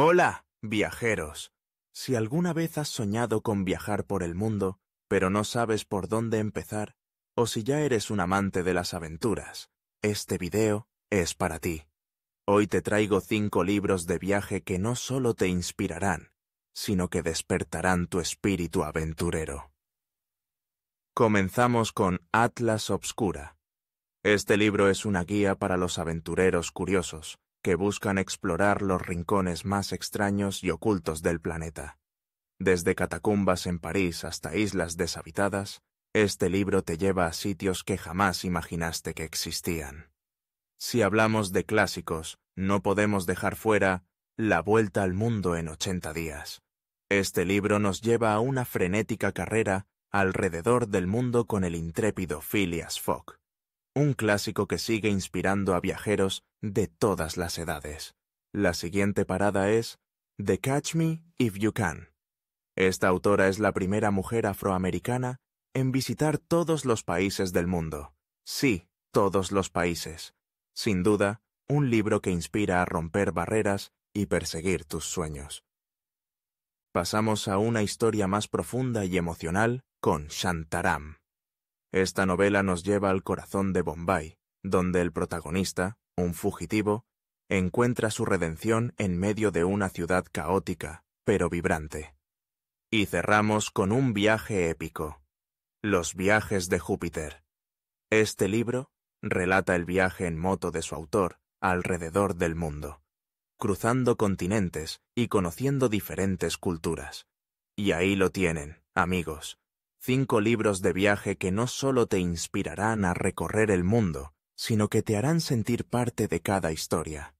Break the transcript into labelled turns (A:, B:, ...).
A: Hola, viajeros. Si alguna vez has soñado con viajar por el mundo, pero no sabes por dónde empezar, o si ya eres un amante de las aventuras, este video es para ti. Hoy te traigo cinco libros de viaje que no solo te inspirarán, sino que despertarán tu espíritu aventurero. Comenzamos con Atlas Obscura. Este libro es una guía para los aventureros curiosos, que buscan explorar los rincones más extraños y ocultos del planeta. Desde catacumbas en París hasta islas deshabitadas, este libro te lleva a sitios que jamás imaginaste que existían. Si hablamos de clásicos, no podemos dejar fuera La Vuelta al Mundo en 80 días. Este libro nos lleva a una frenética carrera alrededor del mundo con el intrépido Phileas Fogg un clásico que sigue inspirando a viajeros de todas las edades. La siguiente parada es The Catch Me If You Can. Esta autora es la primera mujer afroamericana en visitar todos los países del mundo. Sí, todos los países. Sin duda, un libro que inspira a romper barreras y perseguir tus sueños. Pasamos a una historia más profunda y emocional con Shantaram. Esta novela nos lleva al corazón de Bombay, donde el protagonista, un fugitivo, encuentra su redención en medio de una ciudad caótica, pero vibrante. Y cerramos con un viaje épico. Los viajes de Júpiter. Este libro relata el viaje en moto de su autor alrededor del mundo, cruzando continentes y conociendo diferentes culturas. Y ahí lo tienen, amigos, Cinco libros de viaje que no solo te inspirarán a recorrer el mundo, sino que te harán sentir parte de cada historia.